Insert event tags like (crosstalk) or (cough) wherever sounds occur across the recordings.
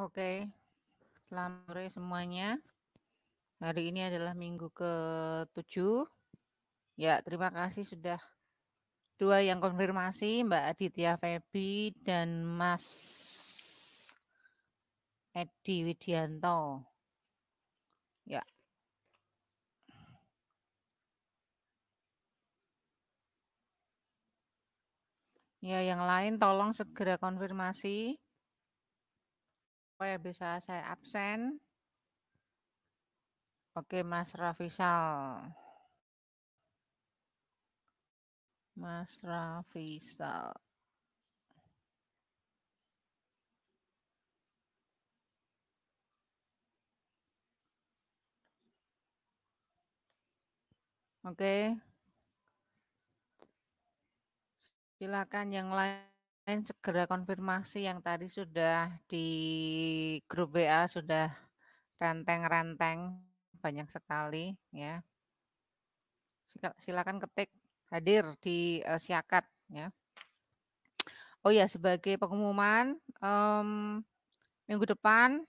Oke, selamat sore semuanya. Hari ini adalah minggu ke-7. Ya, terima kasih sudah dua yang konfirmasi, Mbak Aditya Febi dan Mas Edi Widianto. Ya. Ya, yang lain tolong segera konfirmasi supaya oh bisa saya absen. Oke, Mas Rafisal. Mas Rafisal. Oke. Silakan yang lain segera konfirmasi yang tadi sudah di grup WA sudah renteng-renteng banyak sekali ya. Silakan ketik hadir di uh, Siakat ya. Oh ya sebagai pengumuman um, minggu depan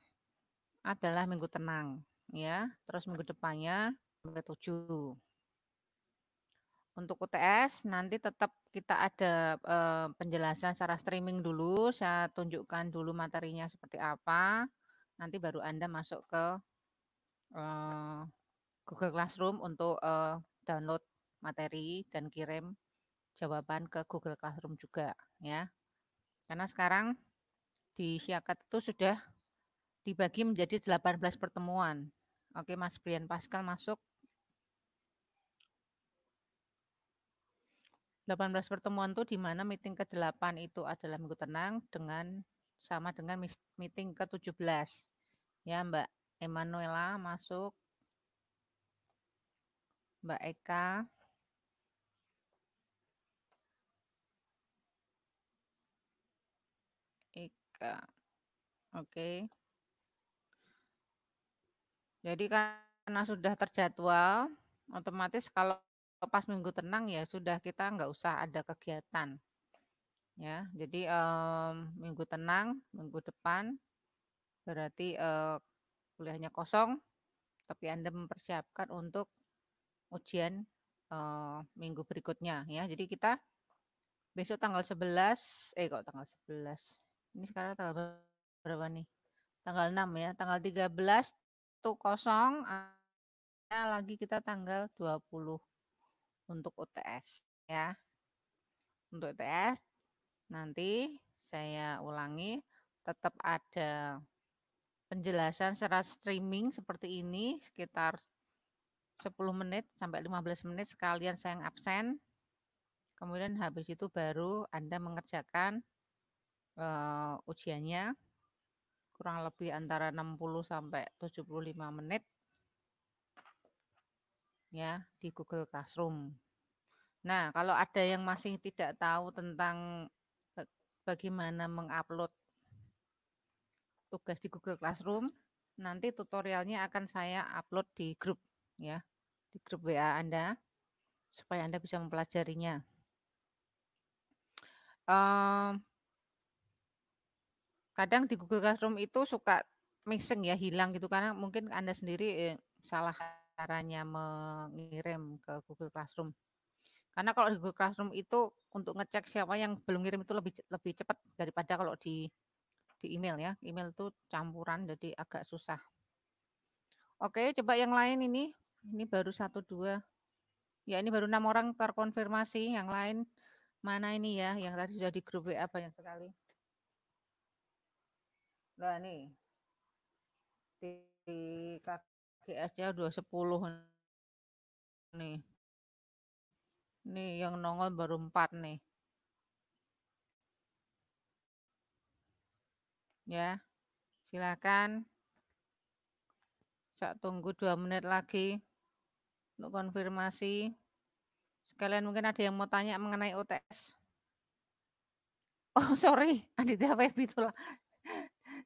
adalah minggu tenang ya. Terus minggu depannya minggu tujuh untuk UTS nanti tetap kita ada e, penjelasan secara streaming dulu. Saya tunjukkan dulu materinya seperti apa. Nanti baru Anda masuk ke e, Google Classroom untuk e, download materi dan kirim jawaban ke Google Classroom juga ya. Karena sekarang di Siakat itu sudah dibagi menjadi 18 pertemuan. Oke, Mas Brian Pascal masuk. 18 pertemuan itu di mana meeting ke-8 itu adalah minggu tenang dengan sama dengan meeting ke-17. Ya, Mbak Emanuela masuk. Mbak Eka. Eka. Oke. Jadi karena sudah terjadwal, otomatis kalau pas minggu tenang ya sudah kita nggak usah ada kegiatan. Ya, jadi um, minggu tenang, minggu depan berarti uh, kuliahnya kosong, tapi Anda mempersiapkan untuk ujian uh, minggu berikutnya ya. Jadi kita besok tanggal 11, eh kok tanggal 11. Ini sekarang tanggal berapa nih? Tanggal 6 ya, tanggal 13 tuh kosong. Lagi kita tanggal 20 untuk UTS ya. Untuk UTS nanti saya ulangi tetap ada penjelasan secara streaming seperti ini sekitar 10 menit sampai 15 menit sekalian saya yang absen. Kemudian habis itu baru Anda mengerjakan uh, ujiannya kurang lebih antara 60 sampai 75 menit ya di Google Classroom. Nah, kalau ada yang masih tidak tahu tentang e, bagaimana mengupload tugas di Google Classroom, nanti tutorialnya akan saya upload di grup ya, di grup WA Anda supaya Anda bisa mempelajarinya. Um, kadang di Google Classroom itu suka missing ya, hilang gitu karena mungkin Anda sendiri eh, salah caranya mengirim ke Google Classroom. Karena kalau di Google Classroom itu untuk ngecek siapa yang belum ngirim itu lebih lebih cepat daripada kalau di di email ya. Email itu campuran jadi agak susah. Oke, coba yang lain ini. Ini baru satu dua. Ya ini baru enam orang terkonfirmasi. Yang lain mana ini ya? Yang tadi sudah di grup WA banyak sekali. Nah ini di, kak dua 210 nih. Nih yang nongol baru 4 nih. Ya. Silakan. Saya tunggu dua menit lagi untuk konfirmasi. Sekalian mungkin ada yang mau tanya mengenai OTS. Oh sorry, Aditya Febitola.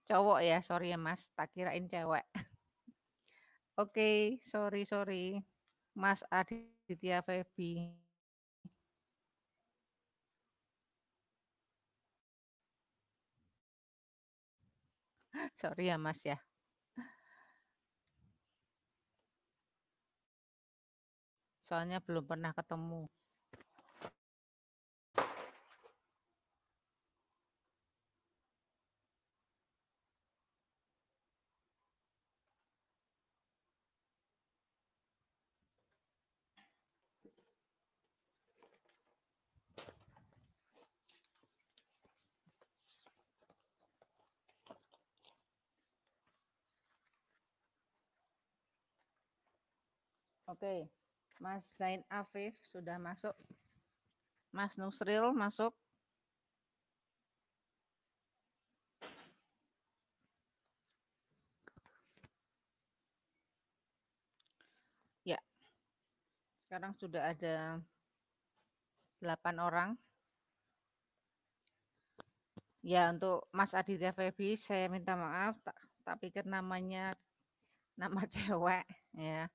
Cowok ya, sorry ya mas, tak kirain cewek. Oke, sorry sorry, Mas Aditya Febi. Sorry ya Mas ya. Soalnya belum pernah ketemu. Oke, Mas Zain Afif sudah masuk. Mas Nusril masuk. Ya, sekarang sudah ada delapan orang. Ya, untuk Mas Aditya Febi, saya minta maaf, tak, tak pikir namanya nama (laughs) cewek, ya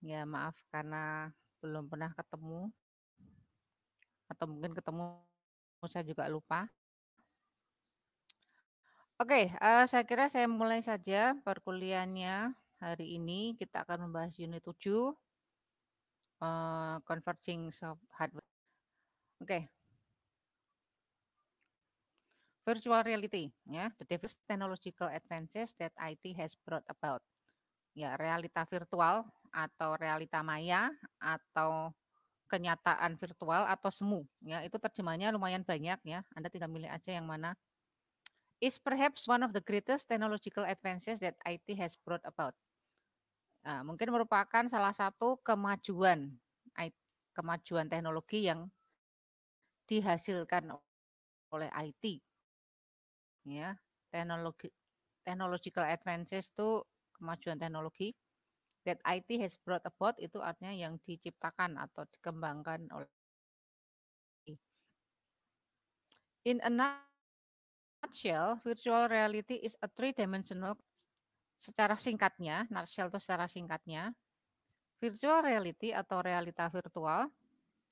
Ya, maaf karena belum pernah ketemu. Atau mungkin ketemu saya juga lupa. Oke, uh, saya kira saya mulai saja perkuliahannya hari ini. Kita akan membahas unit 7 uh, eh, converging soft hardware. Oke. Okay. Virtual reality, ya, yeah, the technological advances that IT has brought about ya realita virtual atau realita maya atau kenyataan virtual atau semu ya itu terjemahnya lumayan banyak ya Anda tinggal milih aja yang mana is perhaps one of the greatest technological advances that IT has brought about nah, mungkin merupakan salah satu kemajuan kemajuan teknologi yang dihasilkan oleh IT ya teknologi technological advances itu kemajuan teknologi that IT has brought about itu artinya yang diciptakan atau dikembangkan oleh In a nutshell, virtual reality is a three-dimensional secara singkatnya, nutshell itu secara singkatnya. Virtual reality atau realita virtual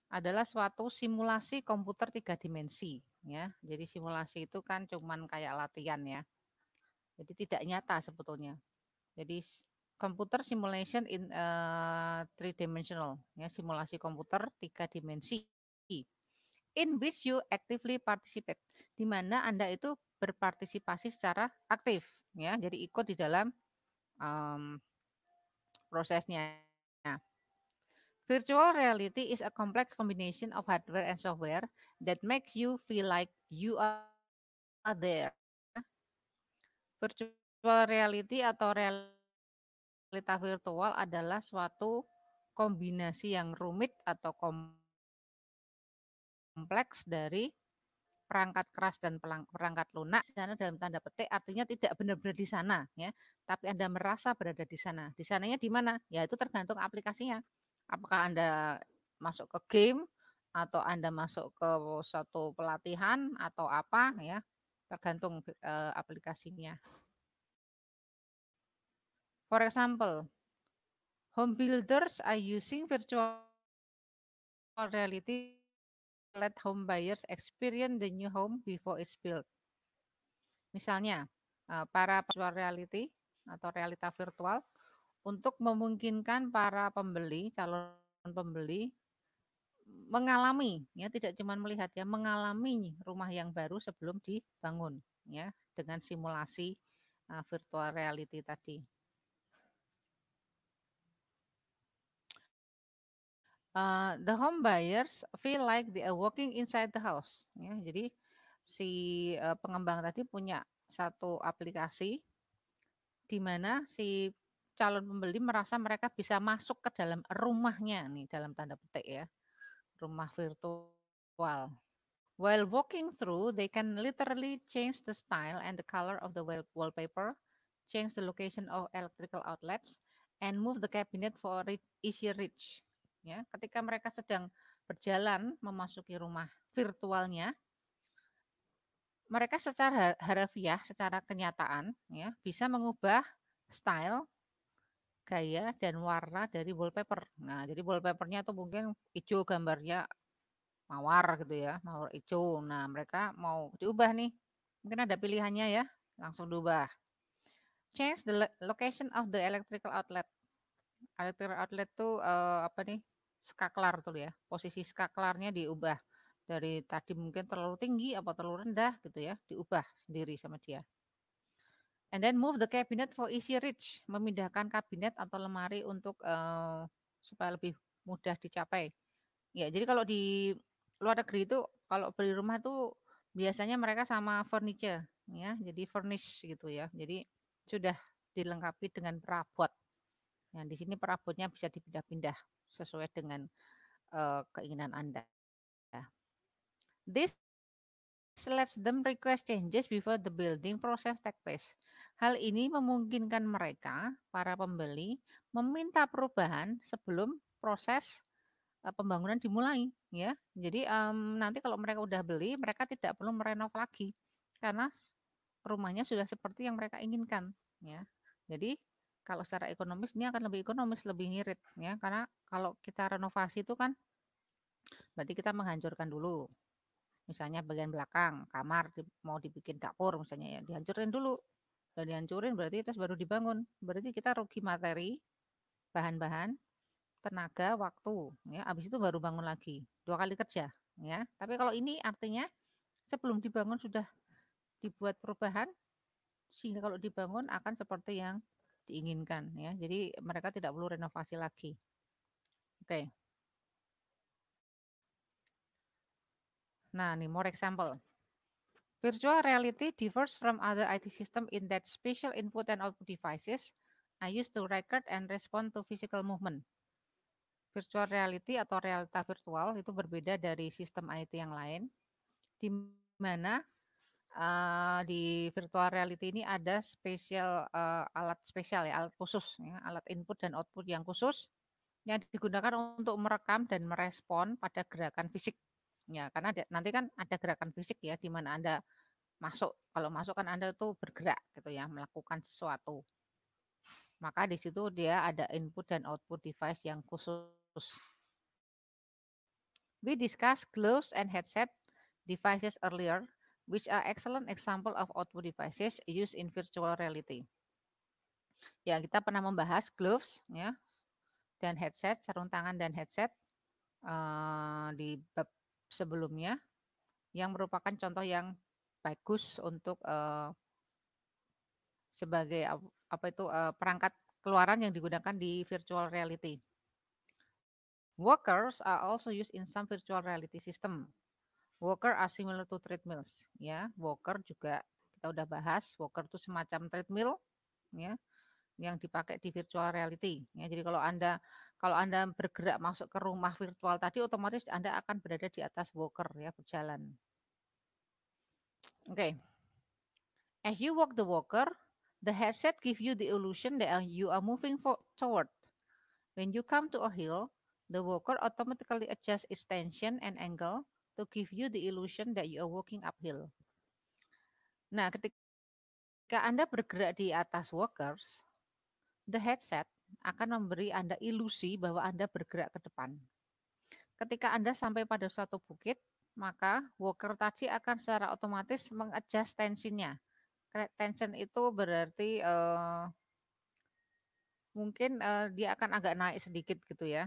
adalah suatu simulasi komputer tiga dimensi ya. Jadi simulasi itu kan cuman kayak latihan ya. Jadi tidak nyata sebetulnya. Jadi computer simulation in uh, eh, three dimensional ya simulasi komputer tiga dimensi in which you actively participate di mana anda itu berpartisipasi secara aktif ya jadi ikut di dalam um, prosesnya virtual reality is a complex combination of hardware and software that makes you feel like you are there virtual Virtual reality atau realita virtual adalah suatu kombinasi yang rumit atau kompleks dari perangkat keras dan perangkat lunak di sana dalam tanda petik artinya tidak benar-benar di sana ya tapi Anda merasa berada di sana di sananya di mana ya itu tergantung aplikasinya apakah Anda masuk ke game atau Anda masuk ke suatu pelatihan atau apa ya tergantung e, aplikasinya For example, home builders are using virtual reality to let home buyers experience the new home before it's built. Misalnya, eh, para virtual reality atau realita virtual untuk memungkinkan para pembeli, calon pembeli mengalami ya tidak cuma melihat ya mengalami rumah yang baru sebelum dibangun ya dengan simulasi uh, virtual reality tadi. Eh, the home buyers feel like they are walking inside the house. Ya, jadi si uh, pengembang tadi punya satu aplikasi di mana si calon pembeli merasa mereka bisa masuk ke dalam rumahnya nih dalam tanda petik ya. Rumah virtual. While walking through, they can literally change the style and the color of the wallpaper, change the location of electrical outlets, and move the cabinet for easier reach ya ketika mereka sedang berjalan memasuki rumah virtualnya mereka secara harafiah secara kenyataan ya bisa mengubah style gaya dan warna dari wallpaper. Nah, jadi wallpapernya itu mungkin hijau gambarnya mawar gitu ya, mawar hijau. Nah, mereka mau diubah nih. Mungkin ada pilihannya ya, langsung diubah. Change the location of the electrical outlet. Electrical outlet tuh uh, apa nih? skaklar tuh ya. Posisi skaklarnya diubah dari tadi mungkin terlalu tinggi atau terlalu rendah gitu ya, diubah sendiri sama dia. And then move the cabinet for easy reach, memindahkan kabinet atau lemari untuk uh, supaya lebih mudah dicapai. Ya, jadi kalau di luar negeri itu kalau beli rumah tuh biasanya mereka sama furniture ya, jadi furnish gitu ya. Jadi sudah dilengkapi dengan perabot. Nah, di sini perabotnya bisa dipindah-pindah sesuai dengan uh, keinginan Anda. This lets them request changes before the building process take place. Hal ini memungkinkan mereka, para pembeli, meminta perubahan sebelum proses uh, pembangunan dimulai, ya. Jadi um, nanti kalau mereka udah beli, mereka tidak perlu merenov lagi karena rumahnya sudah seperti yang mereka inginkan, ya. Jadi kalau secara ekonomis ini akan lebih ekonomis, lebih ngirit ya. Karena kalau kita renovasi itu kan berarti kita menghancurkan dulu. Misalnya bagian belakang, kamar mau dibikin dapur misalnya ya, dihancurin dulu. Dan dihancurin berarti terus baru dibangun. Berarti kita rugi materi, bahan-bahan, tenaga, waktu ya. Habis itu baru bangun lagi. Dua kali kerja ya. Tapi kalau ini artinya sebelum dibangun sudah dibuat perubahan sehingga kalau dibangun akan seperti yang diinginkan ya. Jadi mereka tidak perlu renovasi lagi. Oke. Okay. Nah, ini more example. Virtual reality differs from other IT system in that special input and output devices are used to record and respond to physical movement. Virtual reality atau realita virtual itu berbeda dari sistem IT yang lain, di mana uh, di virtual reality ini ada spesial uh, alat spesial ya, alat khusus ya, alat input dan output yang khusus yang digunakan untuk merekam dan merespon pada gerakan fisik. Ya, karena ada, nanti kan ada gerakan fisik ya di mana Anda masuk. Kalau masuk kan Anda itu bergerak gitu ya, melakukan sesuatu. Maka di situ dia ada input dan output device yang khusus. We discussed gloves and headset devices earlier which are excellent example of output devices used in virtual reality. Ya, kita pernah membahas gloves ya dan headset, sarung tangan dan headset uh, di bab sebelumnya yang merupakan contoh yang bagus untuk uh, sebagai apa itu uh, perangkat keluaran yang digunakan di virtual reality. Workers are also used in some virtual reality system Walker are similar to treadmills ya. Walker juga kita udah bahas, walker itu semacam treadmill ya yang dipakai di virtual reality ya. Jadi kalau Anda kalau Anda bergerak masuk ke rumah virtual tadi otomatis Anda akan berada di atas walker ya, berjalan. Oke. Okay. As you walk the walker, the headset give you the illusion that you are moving forward. When you come to a hill, the walker automatically adjusts its tension and angle to give you the illusion that you are walking uphill. Nah, ketika Anda bergerak di atas walkers, the headset akan memberi Anda ilusi bahwa Anda bergerak ke depan. Ketika Anda sampai pada suatu bukit, maka walker tadi akan secara otomatis mengadjust tensinya. Tension itu berarti uh, mungkin uh, dia akan agak naik sedikit gitu ya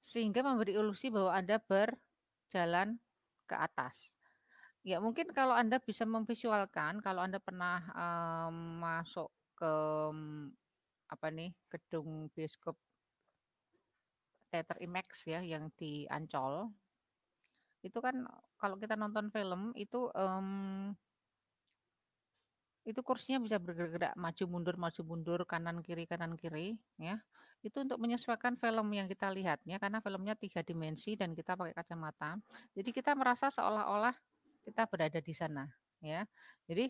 sehingga memberi ilusi bahwa Anda berjalan ke atas. Ya, mungkin kalau Anda bisa memvisualkan kalau Anda pernah um, masuk ke mm, apa nih, gedung bioskop teater IMAX ya yang di Ancol. Itu kan kalau kita nonton film itu um, itu kursinya bisa bergerak gerak maju mundur maju mundur kanan kiri kanan kiri ya itu untuk menyesuaikan film yang kita lihat, ya, karena filmnya tiga dimensi dan kita pakai kacamata. Jadi kita merasa seolah-olah kita berada di sana, ya. Jadi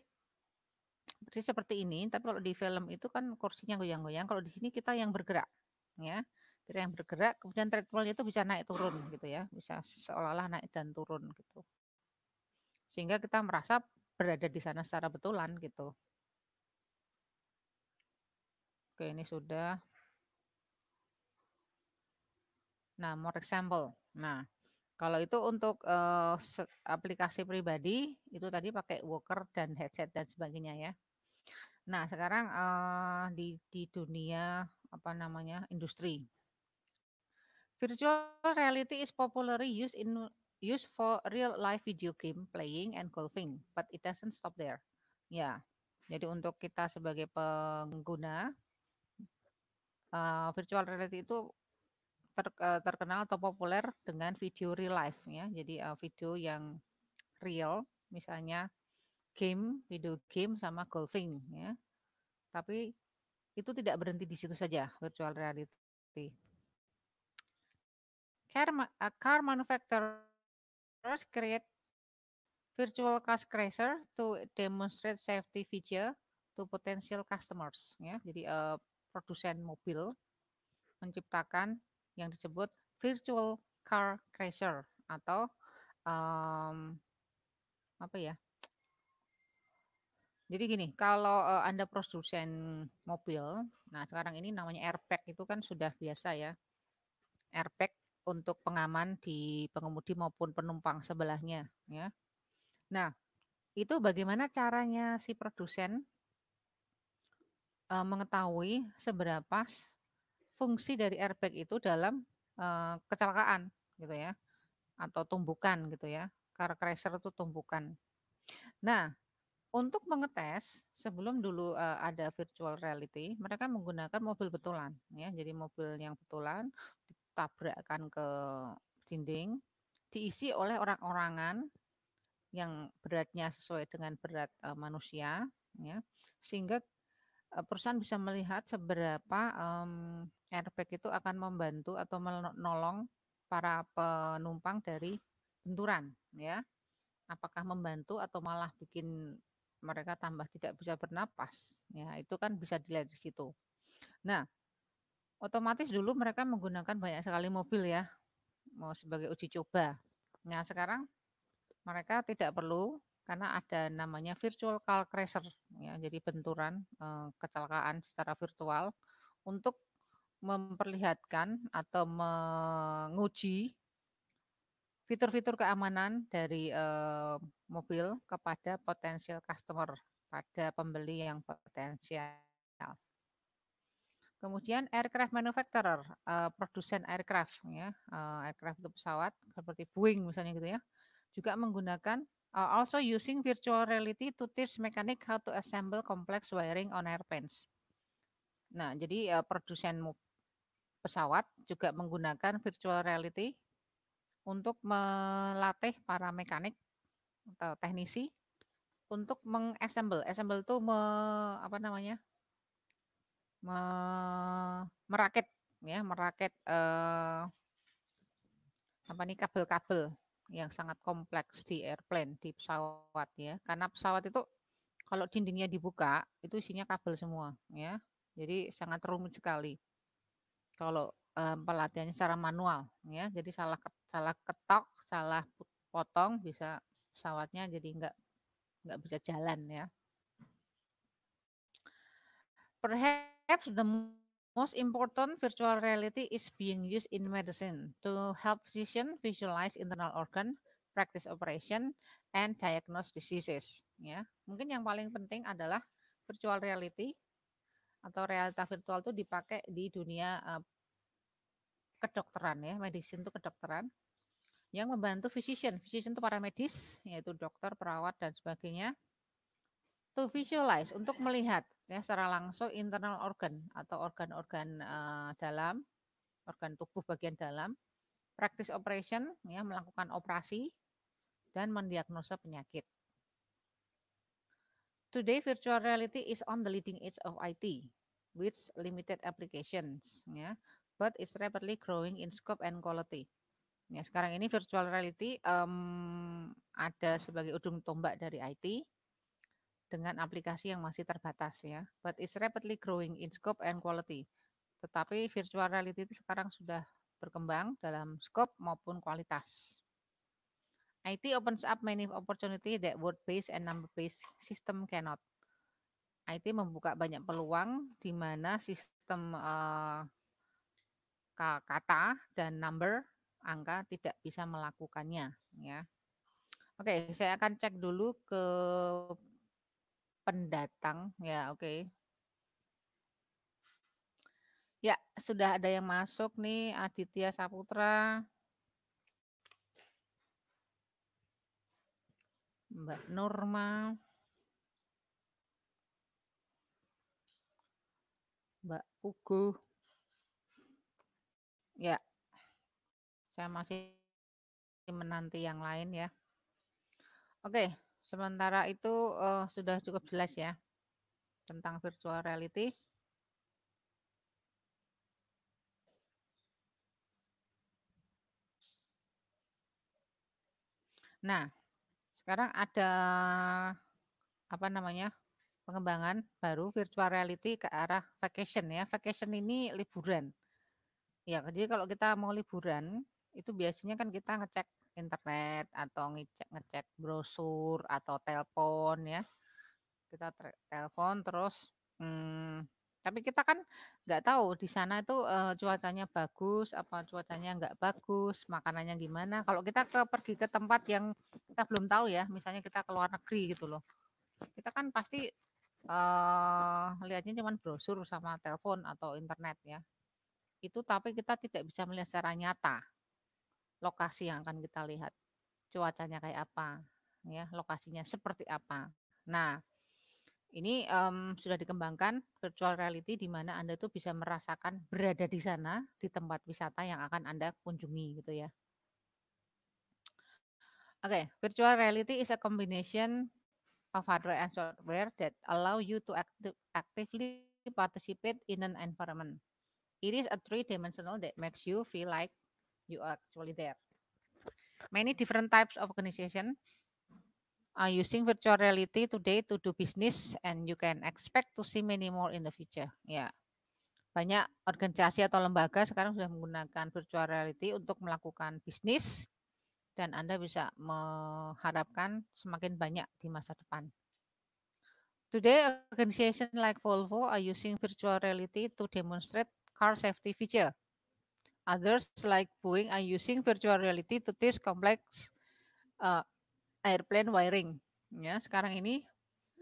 persis seperti ini, tapi kalau di film itu kan kursinya goyang-goyang, kalau di sini kita yang bergerak, ya. Kita yang bergerak, kemudian treadmillnya itu bisa naik turun gitu ya, bisa seolah-olah naik dan turun gitu. Sehingga kita merasa berada di sana secara betulan gitu. Oke, ini sudah Nah, more example. Nah, kalau itu untuk uh, aplikasi pribadi itu tadi pakai worker dan headset dan sebagainya ya. Nah, sekarang uh, di di dunia apa namanya? industri. Virtual reality is popularly used in used for real life video game playing and golfing, but it doesn't stop there. Ya. Jadi untuk kita sebagai pengguna uh, virtual reality itu ter, eh, terkenal atau populer dengan video real life ya. Jadi uh, video yang real, misalnya game, video game sama golfing ya. Tapi itu tidak berhenti di situ saja virtual reality. Car, uh, car manufacturers create virtual car crasher to demonstrate safety feature to potential customers ya. Jadi uh, produsen mobil menciptakan yang disebut virtual car crasher atau um, apa ya? Jadi gini, kalau Anda produsen mobil, nah sekarang ini namanya airbag itu kan sudah biasa ya. Airbag untuk pengaman di pengemudi maupun penumpang sebelahnya ya. Nah, itu bagaimana caranya si produsen mengetahui seberapa fungsi dari airbag itu dalam uh, kecelakaan gitu ya atau tumbukan gitu ya car crasher itu tumbukan. Nah untuk mengetes sebelum dulu uh, ada virtual reality mereka menggunakan mobil betulan ya jadi mobil yang betulan ditabrakkan ke dinding diisi oleh orang-orangan yang beratnya sesuai dengan berat uh, manusia ya sehingga perusahaan bisa melihat seberapa um, airbag itu akan membantu atau menolong para penumpang dari benturan ya apakah membantu atau malah bikin mereka tambah tidak bisa bernapas ya itu kan bisa dilihat di situ nah otomatis dulu mereka menggunakan banyak sekali mobil ya mau sebagai uji coba nah sekarang mereka tidak perlu karena ada namanya virtual car crasher ya jadi benturan eh, kecelakaan secara virtual untuk memperlihatkan atau menguji fitur-fitur keamanan dari eh, mobil kepada potensial customer, pada pembeli yang potensial. Kemudian aircraft manufacturer, eh, produsen aircraft, ya, eh, aircraft itu pesawat seperti Boeing misalnya gitu ya, juga menggunakan also using virtual reality to teach mechanic how to assemble complex wiring on airplanes. Nah, jadi uh, produsen pesawat juga menggunakan virtual reality untuk melatih para mekanik atau teknisi untuk mengassemble. Assemble itu me, apa namanya? Me, merakit ya, merakit eh, apa nih kabel-kabel yang sangat kompleks di airplane, di pesawat ya. Karena pesawat itu kalau dindingnya dibuka itu isinya kabel semua ya. Jadi sangat rumit sekali kalau um, pelatihannya secara manual ya jadi salah salah ketok salah potong bisa pesawatnya jadi nggak nggak bisa jalan ya perhaps the most important virtual reality is being used in medicine to help physician visualize internal organ practice operation and diagnose diseases ya mungkin yang paling penting adalah virtual reality atau realita virtual itu dipakai di dunia eh, kedokteran ya, medicine itu kedokteran yang membantu physician. Physician itu para medis, yaitu dokter, perawat dan sebagainya. To visualize untuk melihat ya secara langsung internal organ atau organ-organ uh, dalam, organ tubuh bagian dalam. Practice operation ya melakukan operasi dan mendiagnosa penyakit. Today, virtual reality is on the leading edge of IT, with limited applications, ya. But it's rapidly growing in scope and quality. Ya, sekarang ini virtual reality um, ada sebagai ujung tombak dari IT dengan aplikasi yang masih terbatas ya. But it's rapidly growing in scope and quality. Tetapi virtual reality itu sekarang sudah berkembang dalam scope maupun kualitas. IT opens up many opportunity that word-based and number-based system cannot. IT membuka banyak peluang di mana sistem uh, kata dan number angka tidak bisa melakukannya ya. Oke, okay, saya akan cek dulu ke pendatang ya, oke. Okay. Ya, sudah ada yang masuk nih Aditya Saputra. Mbak Norma, Mbak Ugu. Ya, saya masih menanti yang lain ya. Oke, sementara itu uh, sudah cukup jelas ya tentang virtual reality. Nah, sekarang ada apa namanya pengembangan baru virtual reality ke arah vacation ya. Vacation ini liburan. Ya, jadi kalau kita mau liburan itu biasanya kan kita ngecek internet atau ngecek ngecek brosur atau telepon ya. Kita telepon terus hmm, tapi kita kan nggak tahu di sana itu, eee, cuacanya bagus apa cuacanya nggak bagus, makanannya gimana. Kalau kita ke pergi ke tempat yang kita belum tahu ya, misalnya kita ke luar negeri gitu loh. Kita kan pasti, eee, lihatnya cuman brosur sama telepon atau internet ya. Itu tapi kita tidak bisa melihat secara nyata, lokasi yang akan kita lihat, cuacanya kayak apa, ya lokasinya seperti apa. Nah ini um, sudah dikembangkan virtual reality di mana Anda tuh bisa merasakan berada di sana di tempat wisata yang akan Anda kunjungi gitu ya. Okay, virtual reality is a combination of hardware and software that allow you to active, actively participate in an environment. It is a three-dimensional that makes you feel like you are actually there. Many different types of organization uh, using virtual reality today to do business and you can expect to see many more in the future. Ya. Yeah. Banyak organisasi atau lembaga sekarang sudah menggunakan virtual reality untuk melakukan bisnis dan Anda bisa mengharapkan semakin banyak di masa depan. Today, organizations like Volvo are using virtual reality to demonstrate car safety feature. Others like Boeing are using virtual reality to test complex uh, airplane wiring. Ya, sekarang ini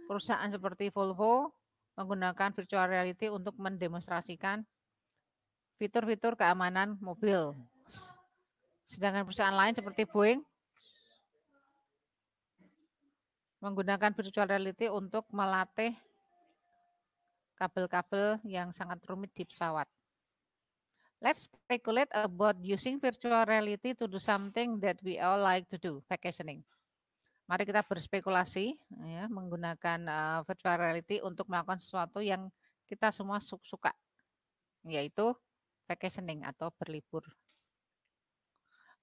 perusahaan seperti Volvo menggunakan virtual reality untuk mendemonstrasikan fitur-fitur keamanan mobil. Sedangkan perusahaan lain seperti Boeing menggunakan virtual reality untuk melatih kabel-kabel yang sangat rumit di pesawat. Let's speculate about using virtual reality to do something that we all like to do, vacationing. Mari kita berspekulasi ya, menggunakan uh, virtual reality untuk melakukan sesuatu yang kita semua suka, yaitu vacationing atau berlibur.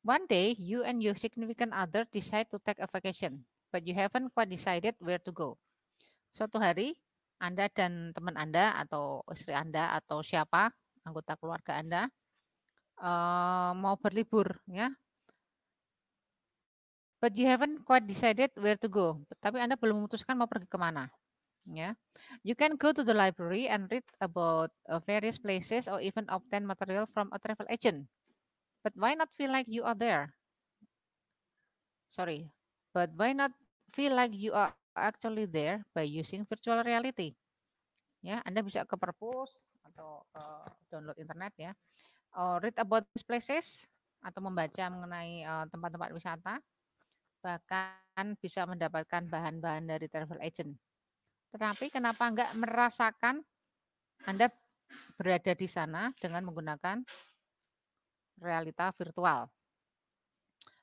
One day, you and your significant other decide to take a vacation, but you haven't quite decided where to go. Suatu hari, Anda dan teman Anda atau istri Anda atau siapa anggota keluarga Anda uh, mau berlibur, ya, but you haven't quite decided where to go. Tapi Anda belum memutuskan mau pergi kemana. Ya, you can go to the library and read about uh, various places or even obtain material from a travel agent. But why not feel like you are there? Sorry, but why not feel like you are actually there by using virtual reality? Ya, Anda bisa ke perpus atau uh, download internet ya, or read about these places atau membaca mengenai uh, tempat-tempat uh, tempat -tempat wisata bahkan bisa mendapatkan bahan-bahan dari travel agent. Tetapi kenapa enggak merasakan Anda berada di sana dengan menggunakan realita virtual.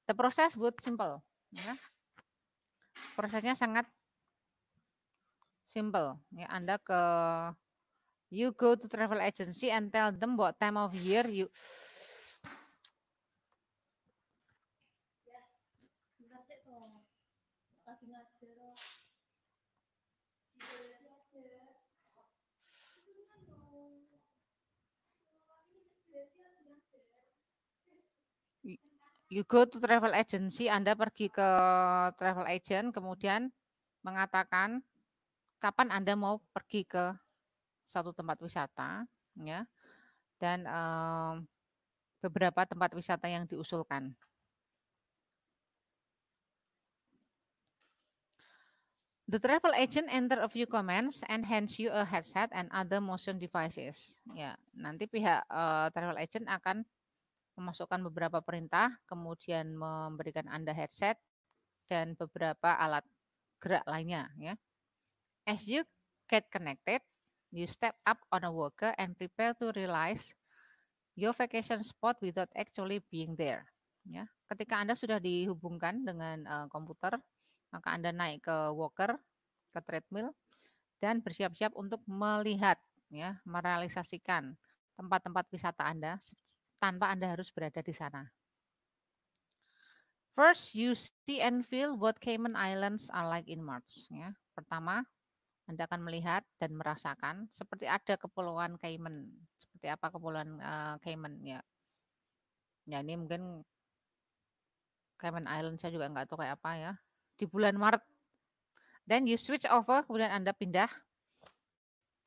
The process would simple. Ya. Prosesnya sangat simple. Ya, Anda ke you go to travel agency and tell them what time of year you you go to travel agency, Anda pergi ke travel agent, kemudian mengatakan kapan Anda mau pergi ke satu tempat wisata, ya, dan um, beberapa tempat wisata yang diusulkan. The travel agent enter a few comments and hands you a headset and other motion devices. Ya, nanti pihak uh, travel agent akan memasukkan beberapa perintah, kemudian memberikan Anda headset dan beberapa alat gerak lainnya. Ya. As you get connected, you step up on a walker and prepare to realize your vacation spot without actually being there. Ya. Ketika Anda sudah dihubungkan dengan uh, komputer, maka Anda naik ke walker, ke treadmill, dan bersiap-siap untuk melihat, ya, merealisasikan tempat-tempat wisata Anda tanpa Anda harus berada di sana. First, you see and feel what Cayman Islands are like in March. Ya. Pertama, Anda akan melihat dan merasakan seperti ada kepulauan Cayman. Seperti apa kepulauan uh, Cayman ya. Ya ini mungkin Cayman Islands saya juga nggak tahu kayak apa ya. Di bulan Maret. Then you switch over, kemudian Anda pindah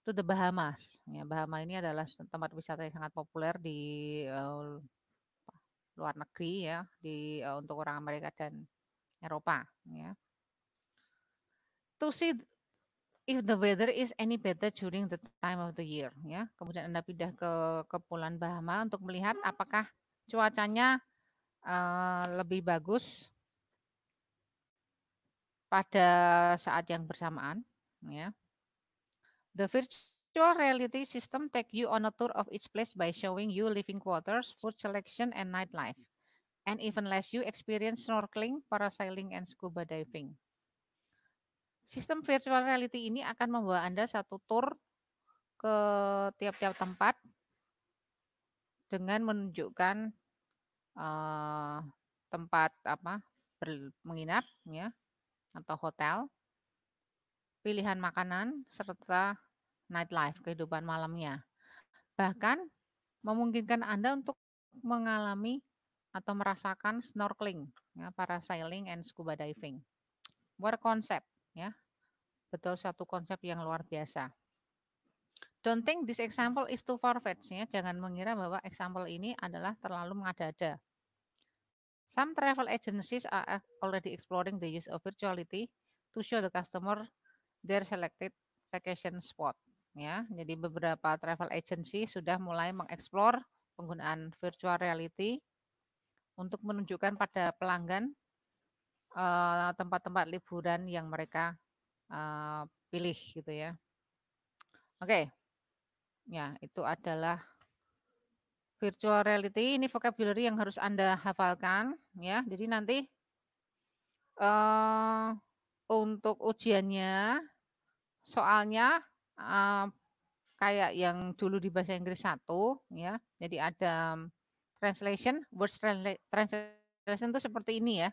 to the Bahamas. Ya, Bahama ini adalah tempat wisata yang sangat populer di uh, luar negeri ya, di uh, untuk orang Amerika dan Eropa. Ya. To see if the weather is any better during the time of the year. Ya, kemudian anda pindah ke Kepulauan Bahama untuk melihat apakah cuacanya uh, lebih bagus pada saat yang bersamaan. Ya, The virtual reality system take you on a tour of each place by showing you living quarters, food selection, and nightlife. And even lets you experience snorkeling, parasailing, and scuba diving. Sistem virtual reality ini akan membawa Anda satu tour ke tiap-tiap tempat dengan menunjukkan uh, tempat apa ber, menginap ya atau hotel, pilihan makanan serta nightlife, kehidupan malamnya. Bahkan memungkinkan Anda untuk mengalami atau merasakan snorkeling, ya, sailing and scuba diving. What concept? ya. Betul satu konsep yang luar biasa. Don't think this example is too far-fetched. Ya. Jangan mengira bahwa example ini adalah terlalu mengada-ada. Some travel agencies are already exploring the use of virtuality to show the customer their selected vacation spot ya. Jadi beberapa travel agency sudah mulai mengeksplor penggunaan virtual reality untuk menunjukkan pada pelanggan eh, tempat-tempat uh, liburan yang mereka uh, pilih gitu ya. Oke. Okay. Ya, itu adalah virtual reality. Ini vocabulary yang harus Anda hafalkan ya. Jadi nanti uh, untuk ujiannya soalnya kayak yang dulu di bahasa Inggris satu ya. Jadi ada mmm, translation, words translation itu seperti ini ya.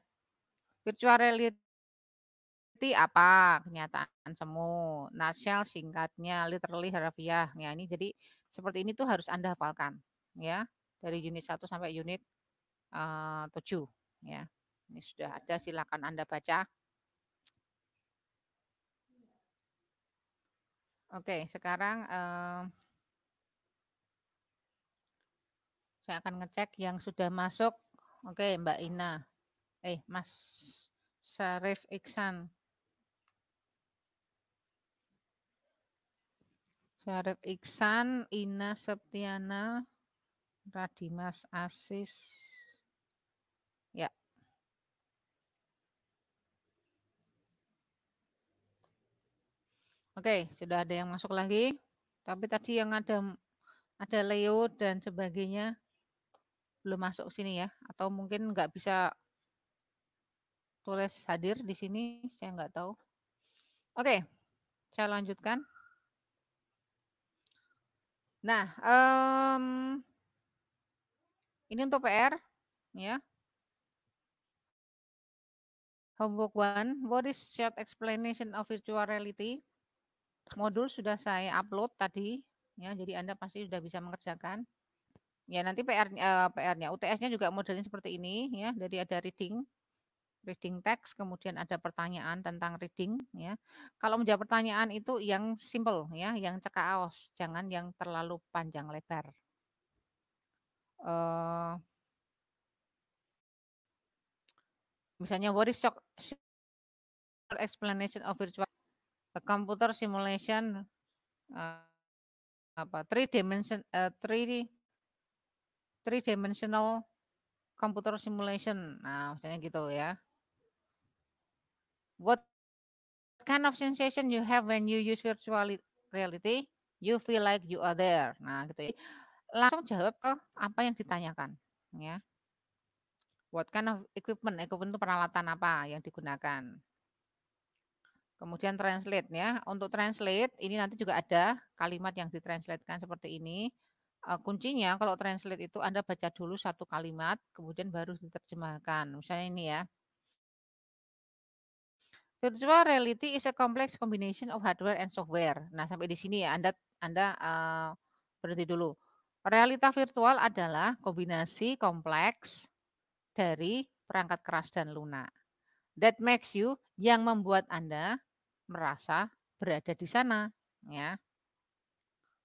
Virtual reality apa? Kenyataan semu. Nutshell singkatnya, literally harafiah. Ya, ini jadi seperti ini tuh harus Anda hafalkan ya. Dari unit satu sampai unit uh, 7 ya. Ini sudah ada silakan Anda baca. Oke, sekarang uh, saya akan ngecek yang sudah masuk. Oke, Mbak Ina. Eh, Mas Sarif Iksan. Syarif Iksan, Ina Septiana, Radimas Asis, Oke, sudah ada yang masuk lagi. Tapi tadi yang ada ada Leo dan sebagainya belum masuk sini ya atau mungkin nggak bisa tulis hadir di sini saya nggak tahu oke saya lanjutkan nah um, ini untuk PR ya homework one what is short explanation of virtual reality modul sudah saya upload tadi ya jadi Anda pasti sudah bisa mengerjakan ya nanti PR uh, eh, PR-nya UTS-nya juga modelnya seperti ini ya jadi ada reading reading text kemudian ada pertanyaan tentang reading ya kalau menjawab pertanyaan itu yang simple ya yang cekaos jangan yang terlalu panjang lebar uh, misalnya what is explanation of virtual computer simulation uh, apa three dimension uh, three three dimensional computer simulation. Nah, maksudnya gitu ya. What kind of sensation you have when you use virtual reality? You feel like you are there. Nah, gitu. Ya. Langsung jawab ke apa yang ditanyakan, ya. What kind of equipment? Equipment itu peralatan apa yang digunakan? Kemudian translate ya. Untuk translate ini nanti juga ada kalimat yang ditranslatekan seperti ini. Uh, kuncinya kalau translate itu Anda baca dulu satu kalimat, kemudian baru diterjemahkan. Misalnya ini ya. Virtual reality is a complex combination of hardware and software. Nah, sampai di sini ya Anda Anda uh, berhenti dulu. Realita virtual adalah kombinasi kompleks dari perangkat keras dan lunak. That makes you yang membuat Anda merasa berada di sana, ya.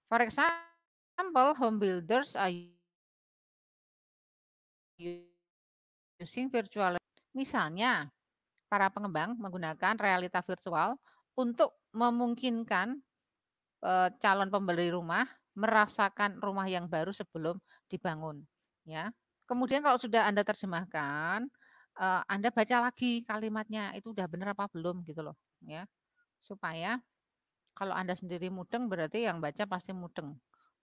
For example, home builders are using virtual. Misalnya, para pengembang menggunakan realita virtual untuk memungkinkan eh, calon pembeli rumah merasakan rumah yang baru sebelum dibangun, ya. Kemudian kalau sudah Anda terjemahkan, eh, Anda baca lagi kalimatnya itu udah benar apa belum gitu loh, ya supaya kalau Anda sendiri mudeng berarti yang baca pasti mudeng.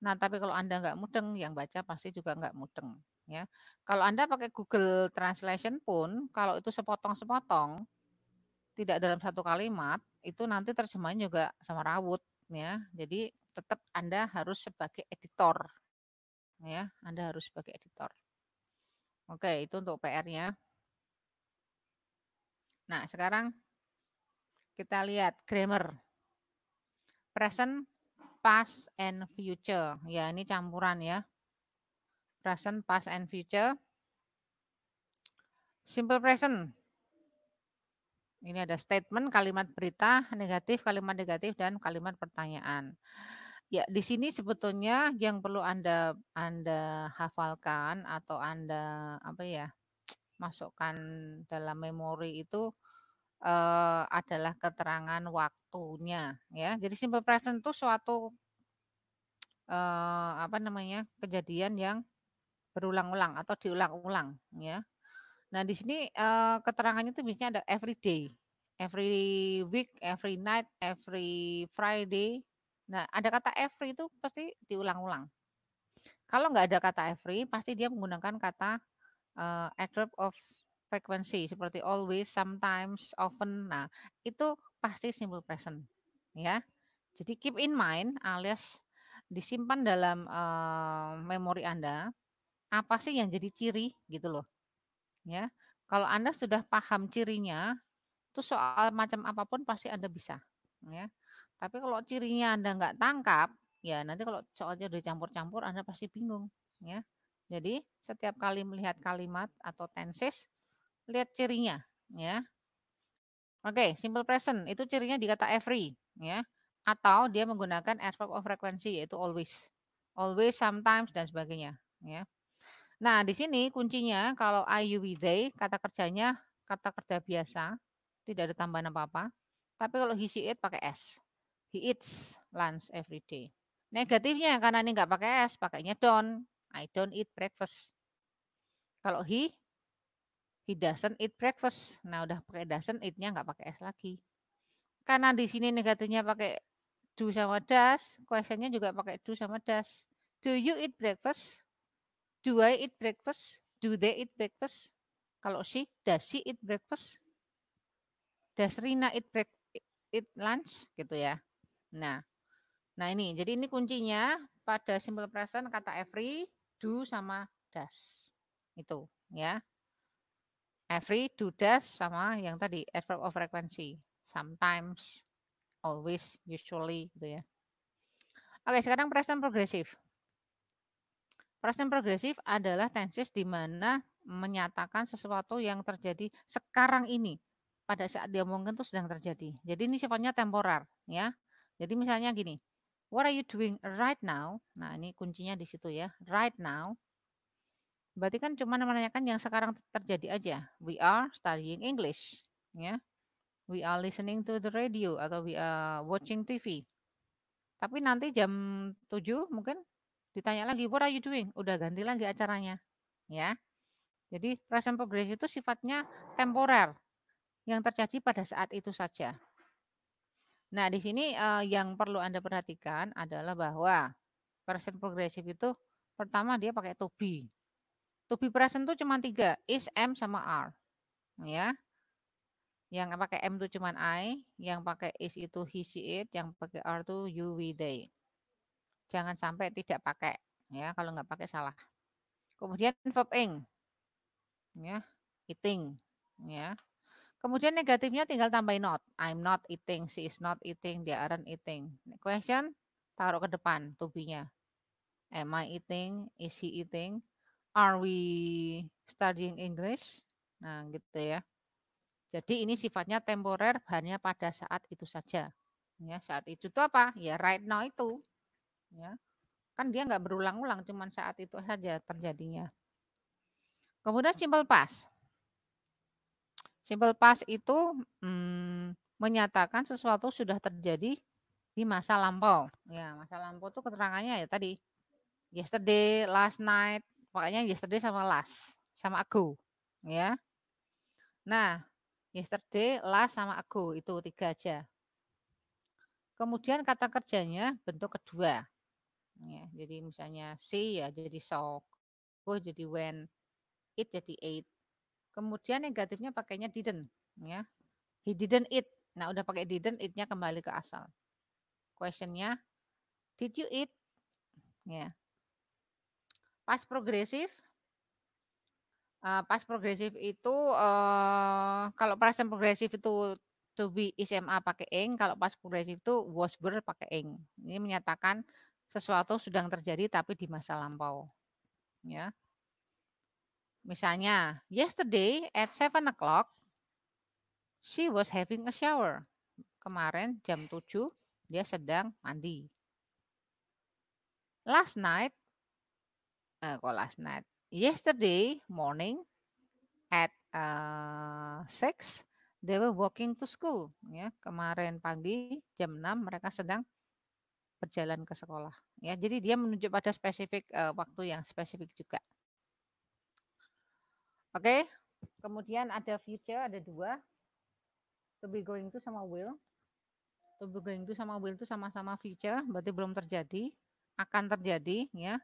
Nah, tapi kalau Anda nggak mudeng, yang baca pasti juga nggak mudeng. Ya, kalau Anda pakai Google Translation pun, kalau itu sepotong-sepotong, tidak dalam satu kalimat, itu nanti terjemahnya juga sama rawut, ya. Jadi tetap Anda harus sebagai editor, ya. Anda harus sebagai editor. Oke, itu untuk PR-nya. Nah, sekarang kita lihat grammar. Present, past, and future. Ya, ini campuran ya. Present, past, and future. Simple present. Ini ada statement, kalimat berita, negatif, kalimat negatif, dan kalimat pertanyaan. Ya, di sini sebetulnya yang perlu Anda Anda hafalkan atau Anda apa ya? masukkan dalam memori itu Eh, adalah keterangan waktunya ya. Jadi simple present itu suatu eh, apa namanya? kejadian yang berulang-ulang atau diulang-ulang ya. Nah, di sini eh, keterangannya itu biasanya ada every day, every week, every night, every Friday. Nah, ada kata every itu pasti diulang-ulang. Kalau nggak ada kata every, pasti dia menggunakan kata uh, adverb of frekuensi seperti always, sometimes, often. Nah, itu pasti simple present ya. Jadi keep in mind alias disimpan dalam uh, memori Anda apa sih yang jadi ciri gitu loh. Ya. Kalau Anda sudah paham cirinya, itu soal macam apapun pasti Anda bisa, ya. Tapi kalau cirinya Anda nggak tangkap, ya nanti kalau soalnya udah campur-campur Anda pasti bingung, ya. Jadi setiap kali melihat kalimat atau tenses, lihat cirinya ya. Oke, okay, simple present itu cirinya di kata every ya atau dia menggunakan adverb of frequency yaitu always. Always, sometimes dan sebagainya ya. Nah, di sini kuncinya kalau I you we they kata kerjanya kata kerja biasa, tidak ada tambahan apa-apa. Tapi kalau he she it pakai s. He eats lunch every day. Negatifnya karena ini nggak pakai s, pakainya don't. I don't eat breakfast. Kalau he He doesn't eat breakfast. Nah, udah pakai doesn't eat-nya nggak pakai S lagi. Karena di sini negatifnya pakai do sama does, questionnya juga pakai do sama does. Do you eat breakfast? Do I eat breakfast? Do they eat breakfast? Kalau she, does she eat breakfast? Does Rina eat, break, eat lunch? Gitu ya. Nah, nah ini, jadi ini kuncinya pada simbol present kata every, do sama does. Itu ya. Every, do dash, sama yang tadi, adverb of frequency. Sometimes, always, usually, gitu ya. Oke, sekarang present progressive. Present progressive adalah tenses di mana menyatakan sesuatu yang terjadi sekarang ini. Pada saat dia mungkin itu sedang terjadi. Jadi ini sifatnya temporal, ya. Jadi misalnya gini, what are you doing right now? Nah, ini kuncinya di situ ya. Right now, Berarti kan cuma menanyakan yang sekarang terjadi aja. We are studying English, ya. We are listening to the radio atau we are watching TV. Tapi nanti jam 7 mungkin ditanya lagi, what are you doing? Udah ganti lagi acaranya, ya. Jadi present progress itu sifatnya temporer yang terjadi pada saat itu saja. Nah, di sini uh, yang perlu Anda perhatikan adalah bahwa present progressive itu pertama dia pakai to be To be present tuh cuma tiga, is, m, sama r, Ya. Yang pakai m tuh cuma I, yang pakai is itu he, she, it, yang pakai r tuh you, we, they. Jangan sampai tidak pakai. Ya, kalau nggak pakai salah. Kemudian verb ing. Ya, eating. Ya. Kemudian negatifnya tinggal tambahin not. I'm not eating, she is not eating, they aren't eating. Question taruh ke depan to Am I eating? Is he eating? Are we studying English? Nah, gitu ya. Jadi ini sifatnya temporer hanya pada saat itu saja. Ya, saat itu itu apa? Ya right now itu. Ya. Kan dia nggak berulang-ulang, cuman saat itu saja terjadinya. Kemudian simple past. Simple past itu hmm, menyatakan sesuatu sudah terjadi di masa lampau. Ya, masa lampau itu keterangannya ya tadi yesterday, last night, Makanya yesterday sama last, sama aku, ya. Nah, yesterday, last sama aku itu tiga aja. Kemudian kata kerjanya bentuk kedua. Ya, jadi misalnya si ya jadi so, go oh, jadi when, it jadi ate. Kemudian negatifnya pakainya didn't, ya. He didn't eat. Nah, udah pakai didn't, eatnya kembali ke asal. Questionnya, did you eat? Ya. Pas progresif, uh, pas progresif itu uh, kalau perasaan progresif itu to be SMA pakai ing, kalau pas progresif itu was ber pakai ing. Ini menyatakan sesuatu sedang terjadi tapi di masa lampau. Ya. Misalnya, yesterday at seven o'clock she was having a shower. Kemarin jam 7 dia sedang mandi. Last night Uh, oh, last night. Yesterday morning at uh, eh, 6 they were walking to school ya. Kemarin pagi jam 6 mereka sedang berjalan ke sekolah ya. Jadi dia menunjuk pada spesifik uh, waktu yang spesifik juga. Oke. Okay. Kemudian ada future ada dua. To be going to sama will. To be going to sama will itu sama-sama future berarti belum terjadi, akan terjadi ya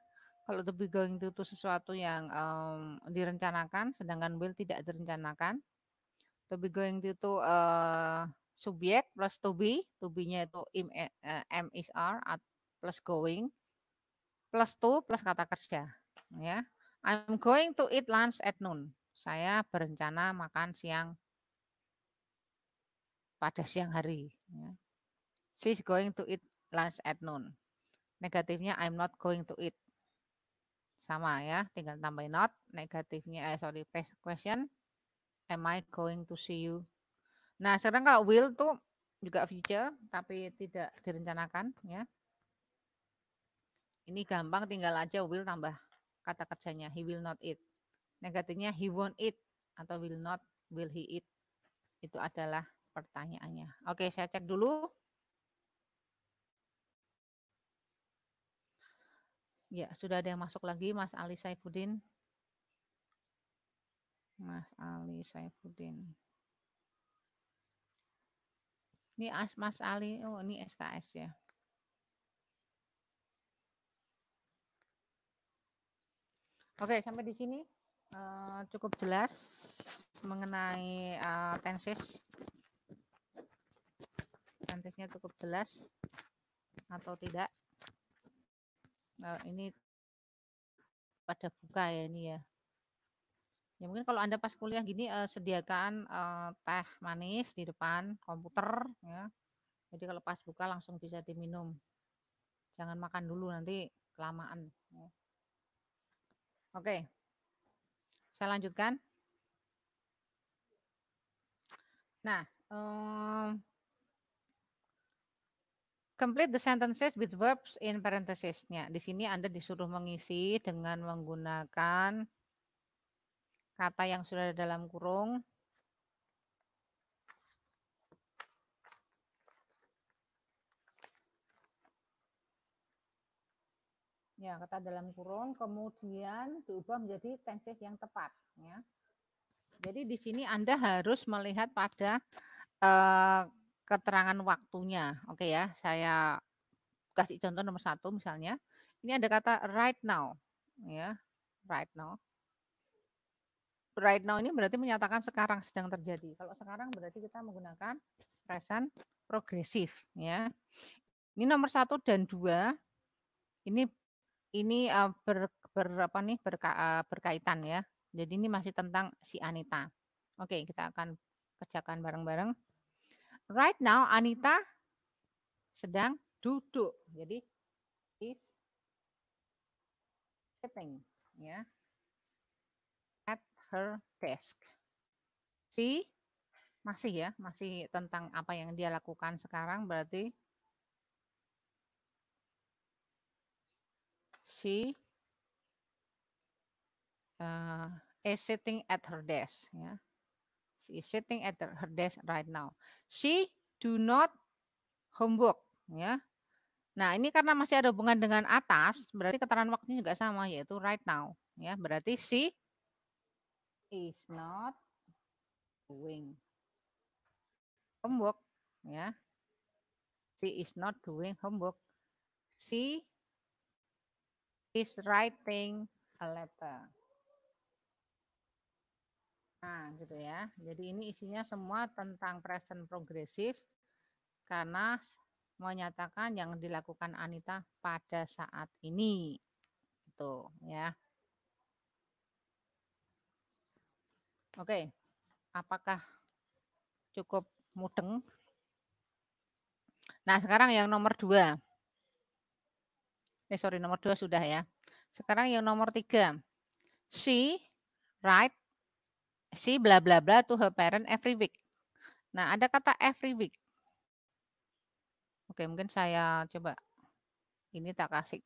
kalau to be going to itu sesuatu yang um, direncanakan sedangkan will tidak direncanakan to be going to itu uh, subjek plus to be to be-nya itu im, uh, m is r plus going plus to plus kata kerja ya I'm going to eat lunch at noon saya berencana makan siang pada siang hari ya. she's going to eat lunch at noon negatifnya I'm not going to eat sama ya, tinggal tambahin not, negatifnya, eh sorry, question, am I going to see you? Nah, sekarang kalau will tuh juga feature, tapi tidak direncanakan ya. Ini gampang, tinggal aja will tambah kata kerjanya, he will not eat. Negatifnya he won't eat atau will not, will he eat. Itu adalah pertanyaannya. Oke, saya cek dulu. Ya, sudah ada yang masuk lagi Mas Ali Saifuddin. Mas Ali Saifuddin. Ini As Mas Ali, oh ini SKS ya. Oke, sampai di sini uh, cukup jelas mengenai uh, eh, tensis. Tensisnya cukup jelas atau tidak. Nah, ini pada buka ya ini ya. Ya mungkin kalau Anda pas kuliah gini eh, sediakan eh, teh manis di depan komputer ya. Jadi kalau pas buka langsung bisa diminum. Jangan makan dulu nanti kelamaan ya. Oke. Saya lanjutkan. Nah, eh, Complete the sentences with verbs in parenthesis-nya. Di sini Anda disuruh mengisi dengan menggunakan kata yang sudah ada dalam kurung. Ya, kata dalam kurung kemudian diubah menjadi tenses yang tepat, ya. Jadi di sini Anda harus melihat pada uh, keterangan waktunya. Oke ya, saya kasih contoh nomor satu misalnya. Ini ada kata right now, ya, right now. Right now ini berarti menyatakan sekarang sedang terjadi. Kalau sekarang berarti kita menggunakan present progresif, ya. Ini nomor satu dan dua. Ini ini uh, ber, ber apa nih berka, e, berkaitan ya. Jadi ini masih tentang si Anita. Oke, kita akan kerjakan bareng-bareng. Right now Anita sedang duduk. Jadi is sitting ya at her desk. Si masih ya, masih tentang apa yang dia lakukan sekarang berarti she uh, is sitting at her desk ya is sitting at her desk right now. She do not homework, ya. Nah, ini karena masih ada hubungan dengan atas, berarti keterangan waktunya juga sama yaitu right now, ya. Berarti she is not doing homework, ya. She is not doing homework. She is writing a letter. Nah, gitu ya. Jadi ini isinya semua tentang present progresif karena menyatakan yang dilakukan Anita pada saat ini. Gitu, ya. Oke. Apakah cukup mudeng? Nah, sekarang yang nomor dua. Eh, sorry, nomor dua sudah ya. Sekarang yang nomor tiga. She write She bla bla bla to her parent every week. Nah, ada kata every week. Oke, mungkin saya coba ini tak kasih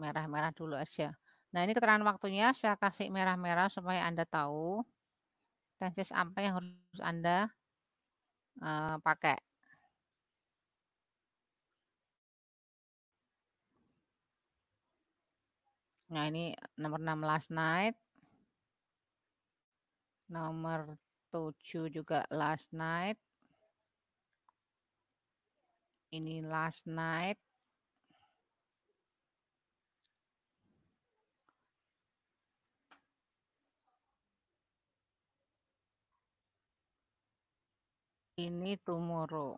merah-merah dulu aja. Nah, ini keterangan waktunya saya kasih merah-merah supaya Anda tahu tenses apa yang harus Anda uh, pakai. Nah, ini nomor 16 night nomor 7 juga last night ini last night ini tomorrow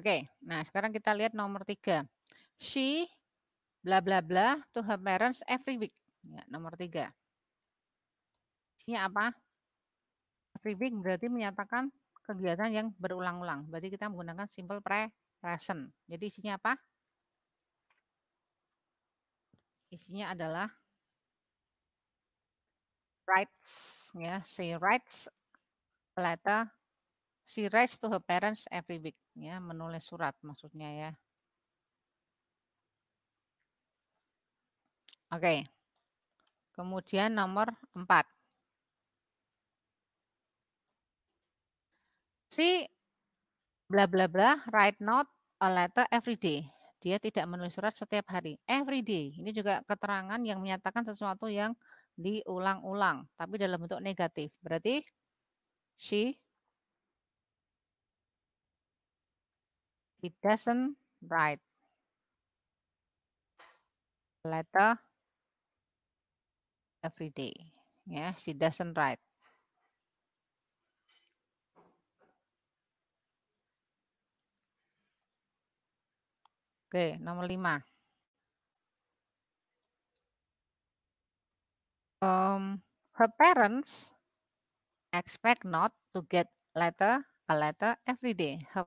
Oke, nah sekarang kita lihat nomor tiga. She bla bla bla to her parents every week. Ya, nomor tiga. Isinya apa? Every week berarti menyatakan kegiatan yang berulang-ulang. Berarti kita menggunakan simple pre present. Jadi isinya apa? Isinya adalah writes, ya, she writes a letter, she writes to her parents every week ya menulis surat maksudnya ya. Oke. Kemudian nomor 4. Si bla bla bla write note a letter every day. Dia tidak menulis surat setiap hari. Every day. Ini juga keterangan yang menyatakan sesuatu yang diulang-ulang tapi dalam bentuk negatif. Berarti she He doesn't write. Letter every day. Ya, yeah, she doesn't write. Oke, nomor lima. Um, her parents expect not to get letter a letter every day. Her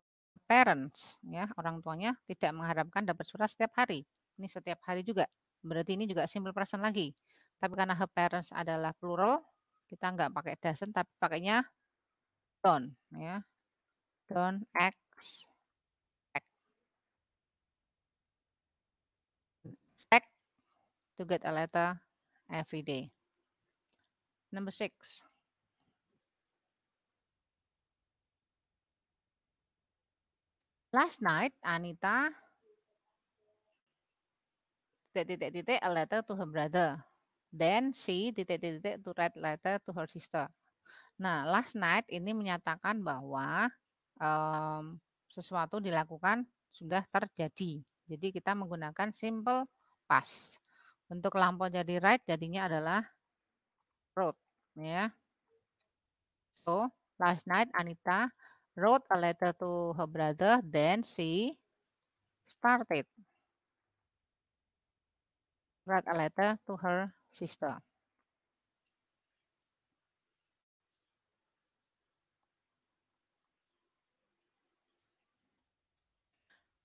parents ya orang tuanya tidak mengharapkan dapat surat setiap hari. Ini setiap hari juga. Berarti ini juga simple present lagi. Tapi karena her parents adalah plural, kita nggak pakai doesn't tapi pakainya don ya. Don x expect to get a letter every day. Number six. Last night, Anita titik-titik-titik a letter to her brother. Then she titik-titik to write letter to her sister. Nah, last night ini menyatakan bahwa um, sesuatu dilakukan sudah terjadi. Jadi kita menggunakan simple past. Untuk lampau jadi right jadinya adalah wrote. Ya. So, last night Anita wrote a letter to her brother, then she started. write a letter to her sister.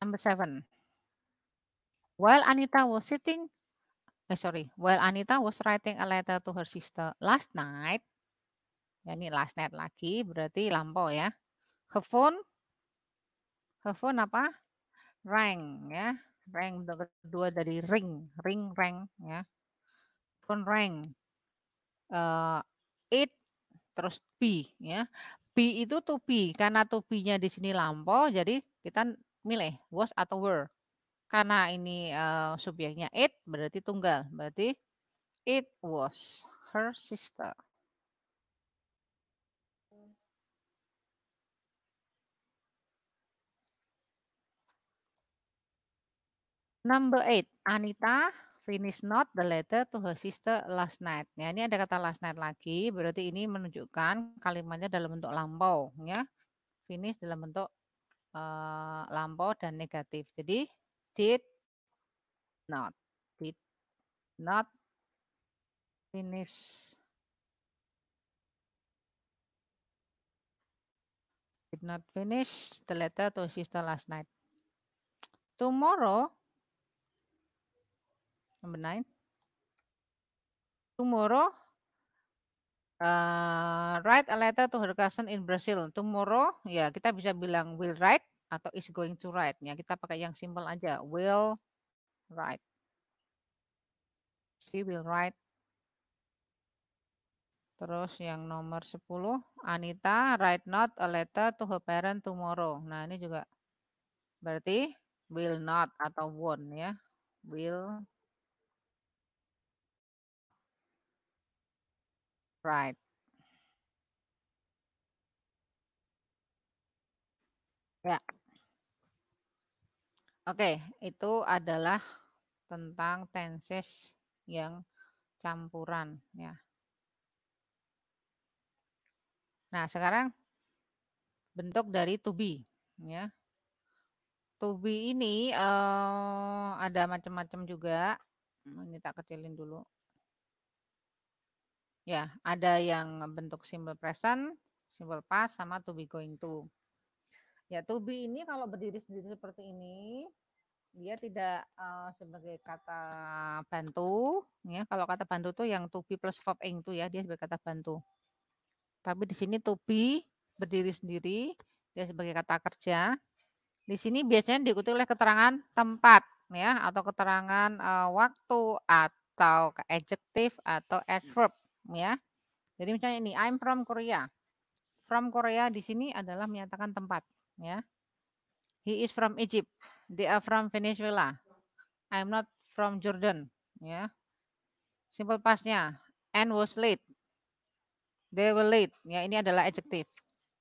Number seven. While Anita was sitting, eh, sorry, while Anita was writing a letter to her sister last night, ya ini last night lagi, berarti lampau ya her phone her phone apa rang ya rank kedua dari ring ring rang ya phone rang uh, eh, it terus p ya p itu to be, karena to p-nya di sini lampau jadi kita milih was atau were karena ini uh, subjeknya it berarti tunggal berarti it was her sister Number eight, Anita finished not the letter to her sister last night. Ya, ini ada kata last night lagi, berarti ini menunjukkan kalimatnya dalam bentuk lampau, ya. Finish dalam bentuk uh, lampau dan negatif. Jadi did not, did not finish, did not finish the letter to her sister last night. Tomorrow Number nine. Tomorrow, uh, write a letter to her cousin in Brazil. Tomorrow, ya kita bisa bilang will write atau is going to write. Ya kita pakai yang simple aja. Will write. She will write. Terus yang nomor 10, Anita write not a letter to her parent tomorrow. Nah, ini juga berarti will not atau won ya. Will Right. Ya. Oke, itu adalah tentang tenses yang campuran ya. Nah, sekarang bentuk dari to be ya. To be ini uh, ada macam-macam juga. Ini tak kecilin dulu. Ya, ada yang bentuk simple present, simple past, sama to be going to. Ya, to be ini kalau berdiri sendiri seperti ini, dia tidak uh, sebagai kata bantu. Ya, kalau kata bantu tuh yang to be plus verb ing tuh ya, dia sebagai kata bantu. Tapi di sini to be berdiri sendiri, dia sebagai kata kerja. Di sini biasanya diikuti oleh keterangan tempat ya atau keterangan uh, waktu atau adjective atau adverb ya. Jadi misalnya ini I'm from Korea. From Korea di sini adalah menyatakan tempat, ya. He is from Egypt. They are from Venezuela. I'm not from Jordan, ya. Simple past and was late. They were late. Ya, ini adalah adjektif.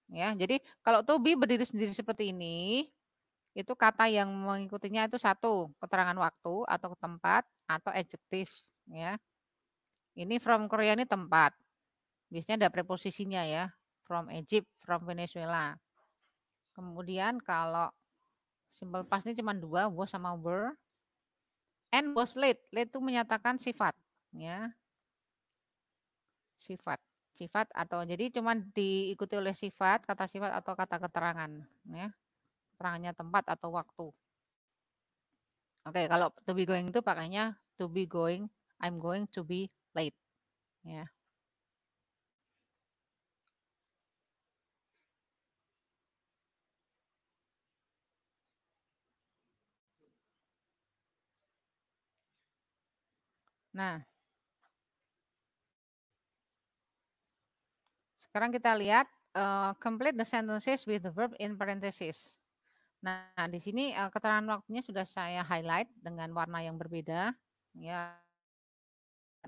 Ya, jadi kalau to be berdiri sendiri seperti ini, itu kata yang mengikutinya itu satu keterangan waktu atau tempat atau adjektif, ya. Ini from Korea ini tempat. Biasanya ada preposisinya ya. From Egypt, from Venezuela. Kemudian kalau simple past ini cuma dua, was sama were. And was late. Late itu menyatakan sifat. ya Sifat. Sifat atau jadi cuma diikuti oleh sifat, kata sifat atau kata keterangan. ya Keterangannya tempat atau waktu. Oke, kalau to be going itu pakainya to be going, I'm going to be late. Ya. Nah, sekarang kita lihat uh, complete the sentences with the verb in parenthesis. Nah, di sini uh, keterangan waktunya sudah saya highlight dengan warna yang berbeda. Ya,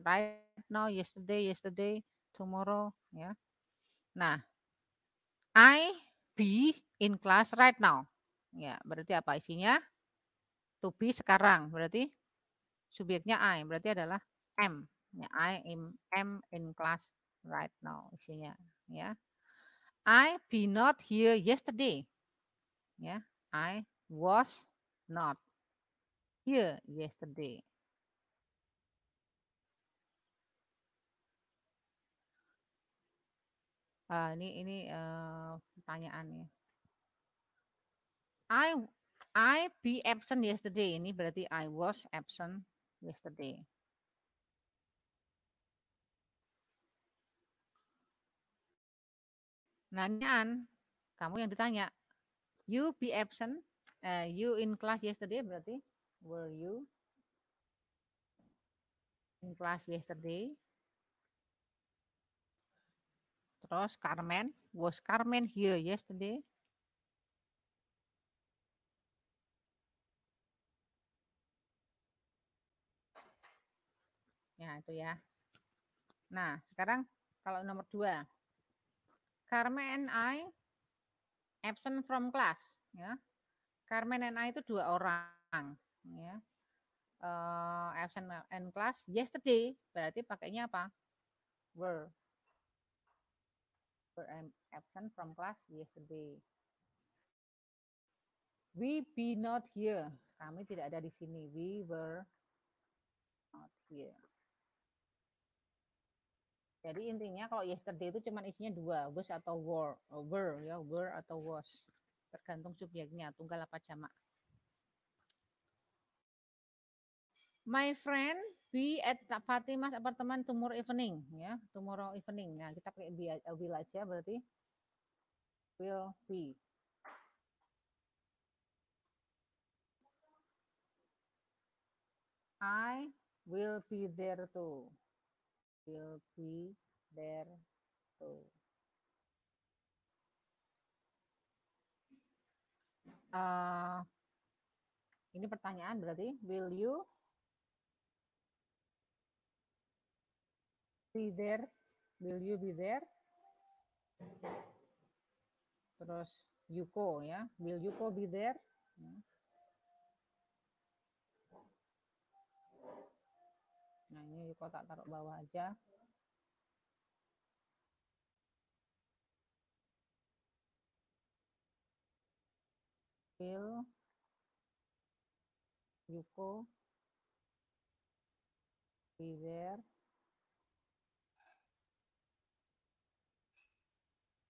right now, yesterday, yesterday, tomorrow, ya. Nah, I be in class right now. Ya, berarti apa isinya? To be sekarang, berarti subjeknya I, berarti adalah M. Ya, I am, am in class right now isinya, ya. I be not here yesterday. Ya, I was not here yesterday. Uh, ini ini uh, eh, pertanyaannya. I I be absent yesterday. Ini berarti I was absent yesterday. Nanyaan, kamu yang ditanya. You be absent. Uh, you in class yesterday berarti were you in class yesterday? Terus Carmen, was Carmen here yesterday? Ya, itu ya. Nah, sekarang kalau nomor dua. Carmen and I absent from class. Ya. Carmen and I itu dua orang. Ya. Uh, absent and class yesterday berarti pakainya apa? Were. I'm absent from class yesterday. We be not here. Kami tidak ada di sini. We were not here. Jadi intinya kalau yesterday itu cuma isinya dua, was atau were, uh, were ya, were atau was. Tergantung subjeknya, tunggal apa jamak. My friend be at Fatimah's apartemen tomorrow evening ya tomorrow evening nah kita pakai be uh, will aja berarti will be I will be there too will be there too uh, ini pertanyaan berarti will you be there? Will you be there? Terus Yuko ya, will Yuko be there? Ya. Nah ini Yuko tak taruh bawah aja. Will Yuko be there?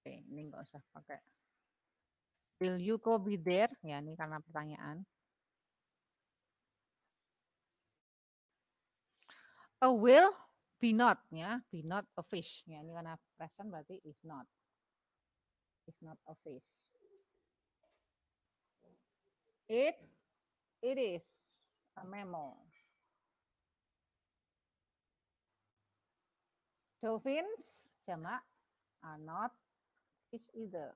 Oke, ini nggak usah pakai. Will you go be there? Ya, ini karena pertanyaan. A will be not ya, be not a fish. Ya, ini karena present berarti is not. Is not a fish. It it is a mammal. Dolphins jamak are not each either.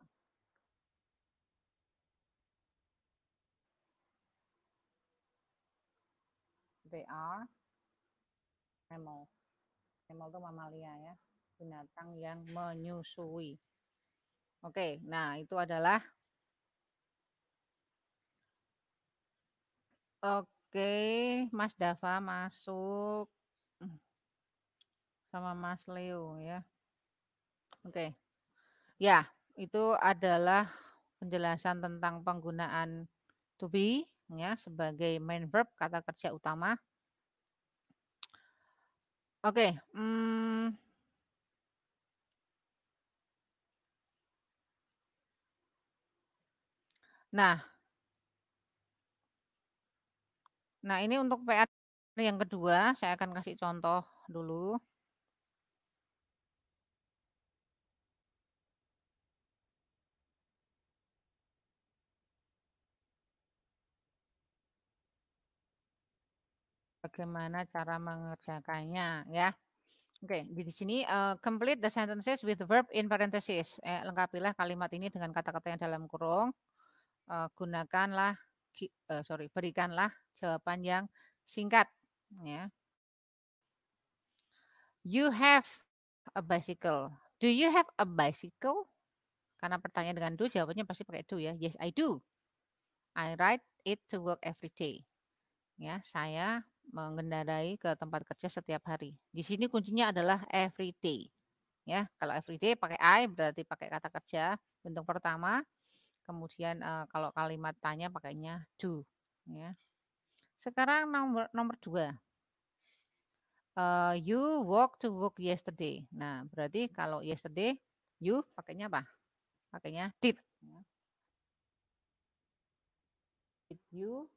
They are mammals. Mammal itu mamalia ya, binatang yang menyusui. Oke, nah itu adalah Oke, Mas Dava masuk hmm. sama Mas Leo ya. Oke. Ya, itu adalah penjelasan tentang penggunaan to be ya sebagai main verb kata kerja utama. Oke, hmm, Nah, nah ini untuk PR yang kedua, saya akan kasih contoh dulu. bagaimana cara mengerjakannya ya. Oke, di sini uh, complete the sentences with the verb in parenthesis. Eh, lengkapilah kalimat ini dengan kata-kata yang dalam kurung. Uh, gunakanlah uh, sorry, berikanlah jawaban yang singkat ya. You have a bicycle. Do you have a bicycle? Karena pertanyaan dengan do jawabannya pasti pakai do ya. Yes, I do. I ride it to work every day. Ya, saya mengendarai ke tempat kerja setiap hari. Di sini kuncinya adalah every day. Ya, kalau every day pakai I berarti pakai kata kerja bentuk pertama. Kemudian uh, kalau kalimat tanya pakainya do. Ya. Sekarang nomor nomor dua. Uh, you walk to work yesterday. Nah, berarti kalau yesterday, you pakainya apa? Pakainya did. Ya. Did you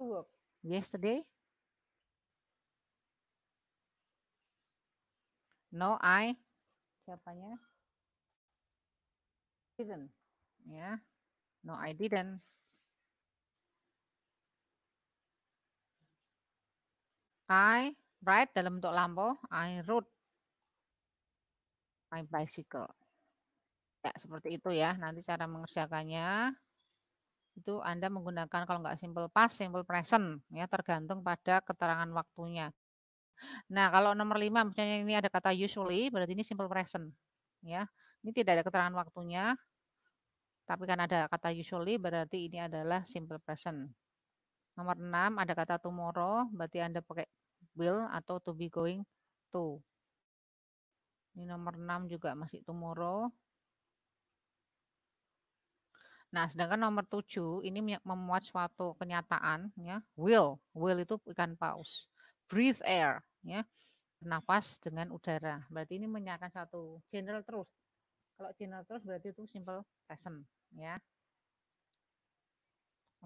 work yesterday? No, I siapanya? Didn't. Ya. Yeah. No, I didn't. I ride dalam bentuk lampau. I rode my bicycle. Ya, seperti itu ya. Nanti cara mengerjakannya itu Anda menggunakan kalau nggak simple past, simple present ya tergantung pada keterangan waktunya. Nah, kalau nomor 5 misalnya ini ada kata usually berarti ini simple present ya. Ini tidak ada keterangan waktunya. Tapi kan ada kata usually berarti ini adalah simple present. Nomor 6 ada kata tomorrow berarti Anda pakai will atau to be going to. Ini nomor 6 juga masih tomorrow. Nah, sedangkan nomor tujuh ini memuat suatu kenyataan, ya, will, will itu ikan paus, breathe air, ya, nafas dengan udara. Berarti ini menyatakan satu general terus. Kalau general terus berarti itu simple present, ya.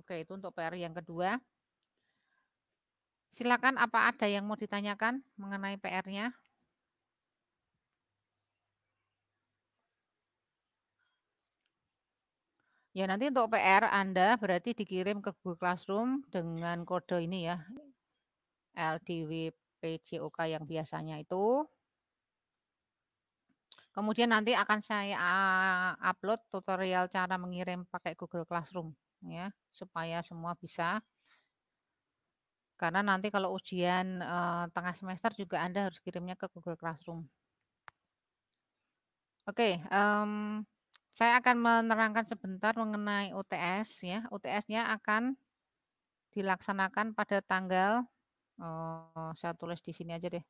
Oke, itu untuk PR yang kedua. Silakan apa ada yang mau ditanyakan mengenai PR-nya? Ya, nanti untuk PR Anda berarti dikirim ke Google Classroom dengan kode ini ya. LDWPJOK yang biasanya itu. Kemudian nanti akan saya ah, upload tutorial cara mengirim pakai Google Classroom ya, supaya semua bisa karena nanti kalau ujian eh, tengah semester juga Anda harus kirimnya ke Google Classroom. Oke, okay, um, saya akan menerangkan sebentar mengenai UTS ya. UTS-nya akan dilaksanakan pada tanggal oh, saya tulis di sini aja deh.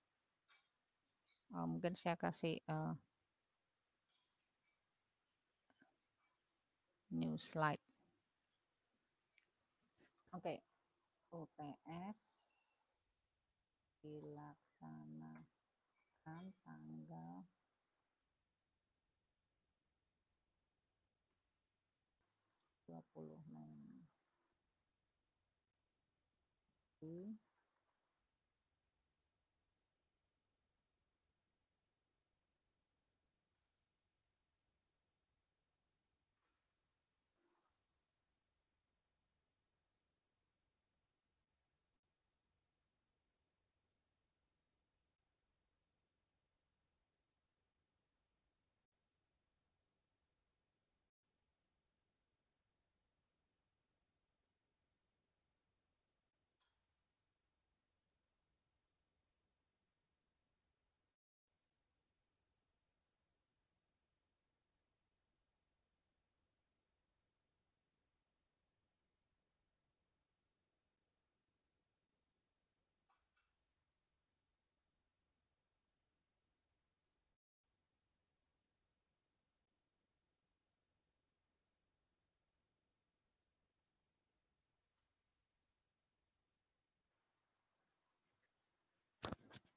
Oh, mungkin saya kasih uh, new slide. Oke. Okay. UTS dilaksanakan tanggal Aqui. Uhum.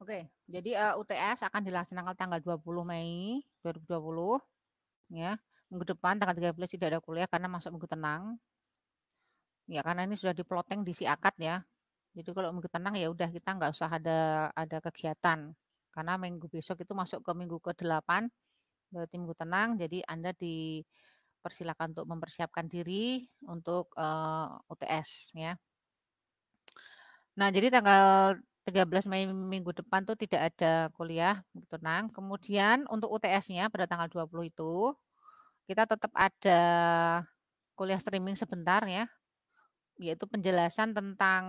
Oke, jadi uh, eh, UTS akan dilaksanakan tanggal 20 Mei 2020 ya. Minggu depan tanggal 13 tidak ada kuliah karena masuk minggu tenang. Ya, karena ini sudah diploteng di si akad ya. Jadi kalau minggu tenang ya udah kita nggak usah ada ada kegiatan. Karena minggu besok itu masuk ke minggu ke-8 berarti minggu tenang jadi Anda dipersilakan untuk mempersiapkan diri untuk uh, eh, UTS ya. Nah, jadi tanggal 13 Mei minggu depan tuh tidak ada kuliah, tenang. Kemudian untuk UTS-nya pada tanggal 20 itu kita tetap ada kuliah streaming sebentar ya, yaitu penjelasan tentang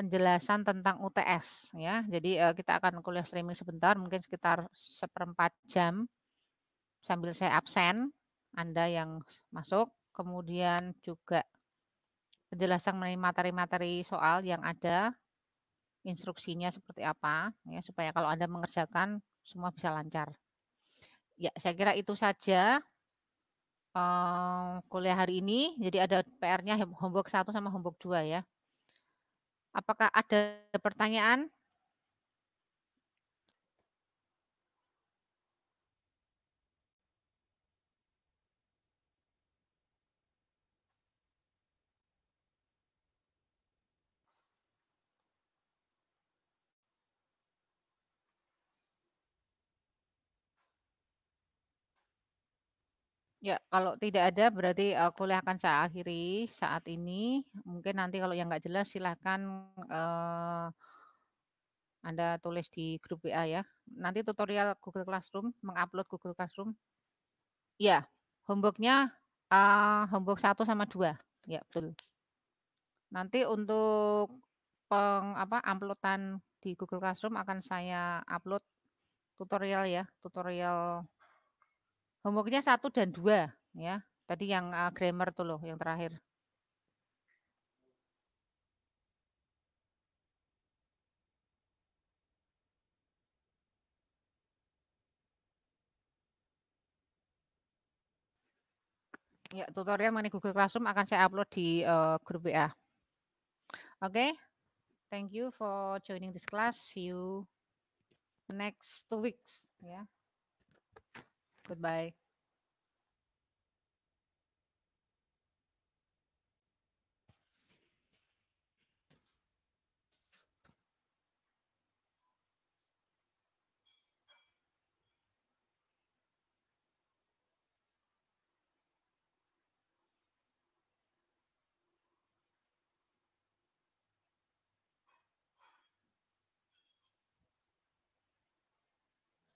penjelasan tentang UTS ya. Jadi eh, kita akan kuliah streaming sebentar, mungkin sekitar seperempat jam sambil saya absen, Anda yang masuk. Kemudian juga penjelasan mengenai materi-materi soal yang ada instruksinya seperti apa ya supaya kalau Anda mengerjakan semua bisa lancar. Ya, saya kira itu saja um, kuliah hari ini. Jadi ada PR-nya homework 1 sama homework 2 ya. Apakah ada pertanyaan? Ya, kalau tidak ada berarti uh, kuliah akan saya akhiri saat ini. Mungkin nanti kalau yang nggak jelas silahkan uh, Anda tulis di grup WA ya. Nanti tutorial Google Classroom, mengupload Google Classroom. Ya, homeworknya uh, homework satu sama dua. Ya, betul. Nanti untuk peng, apa uploadan di Google Classroom akan saya upload tutorial ya, tutorial Homeworknya satu dan dua ya. Tadi yang uh, grammar tuh loh yang terakhir. Ya, tutorial mengenai Google Classroom akan saya upload di uh, grup WA. Oke. Okay? Thank you for joining this class. See you next two weeks, ya. Yeah. Goodbye.